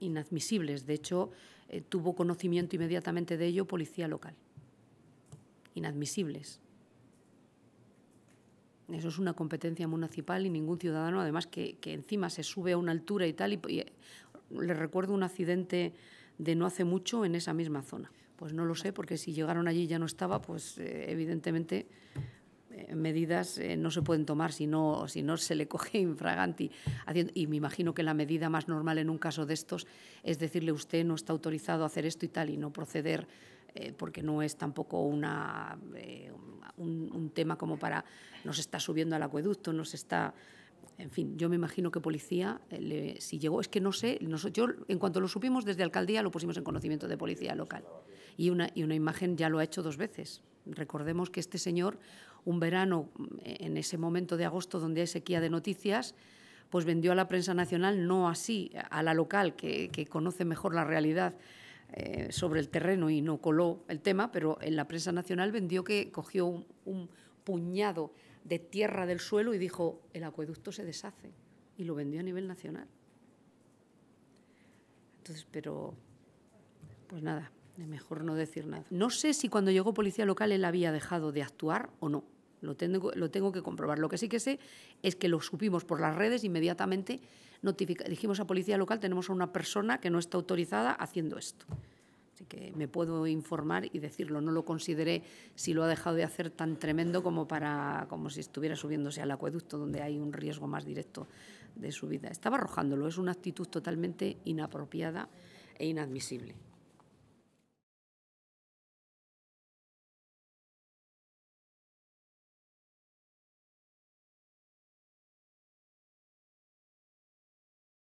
inadmisibles. De hecho, eh, tuvo conocimiento inmediatamente de ello policía local. Inadmisibles. Eso es una competencia municipal y ningún ciudadano, además que, que encima se sube a una altura y tal. Y, eh, le recuerdo un accidente de no hace mucho en esa misma zona. Pues no lo sé, porque si llegaron allí ya no estaba, pues eh, evidentemente medidas eh, no se pueden tomar si no, si no se le coge infraganti. y me imagino que la medida más normal en un caso de estos es decirle usted no está autorizado a hacer esto y tal y no proceder eh, porque no es tampoco una, eh, un, un tema como para nos está subiendo al acueducto, nos está en fin, yo me imagino que policía, eh, si llegó, es que no sé, yo, en cuanto lo supimos desde alcaldía lo pusimos en conocimiento de policía local. Y una, y una imagen ya lo ha hecho dos veces. Recordemos que este señor, un verano, mm, en ese momento de agosto donde hay sequía de noticias, pues vendió a la prensa nacional, no así, a la local, que, conoce mejor la realidad eh, sobre el terreno y no coló el tema, pero en la prensa nacional vendió que cogió un puñado de tierra del suelo y dijo, el acueducto se deshace, y lo vendió a nivel nacional. Entonces, pero, pues nada, mejor no decir nada. No sé si cuando llegó Policía Local él había dejado de actuar o no. Lo tengo, lo tengo que comprobar. Lo que sí que sé es que lo supimos por las redes inmediatamente. dijimos a Policía Local, tenemos a una persona que no está autorizada haciendo esto. Así que me puedo informar y decirlo. No lo consideré si lo ha dejado de hacer tan tremendo como para como si estuviera subiéndose al acueducto donde hay un riesgo más directo de su vida. Estaba arrojándolo. Es una actitud totalmente inapropiada e inadmisible.